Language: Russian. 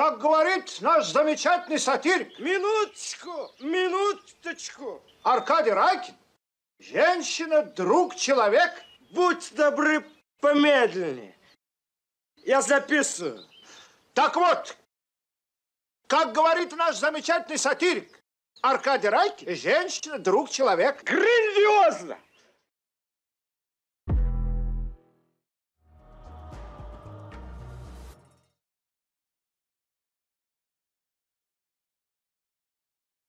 как говорит наш замечательный сатирик. Минуточку, минуточку. Аркадий Ракин, женщина, друг, человек. Будь добры, помедленнее. Я записываю. Так вот, как говорит наш замечательный сатирик, Аркадий Райкин, женщина, друг, человек. Грандиозно!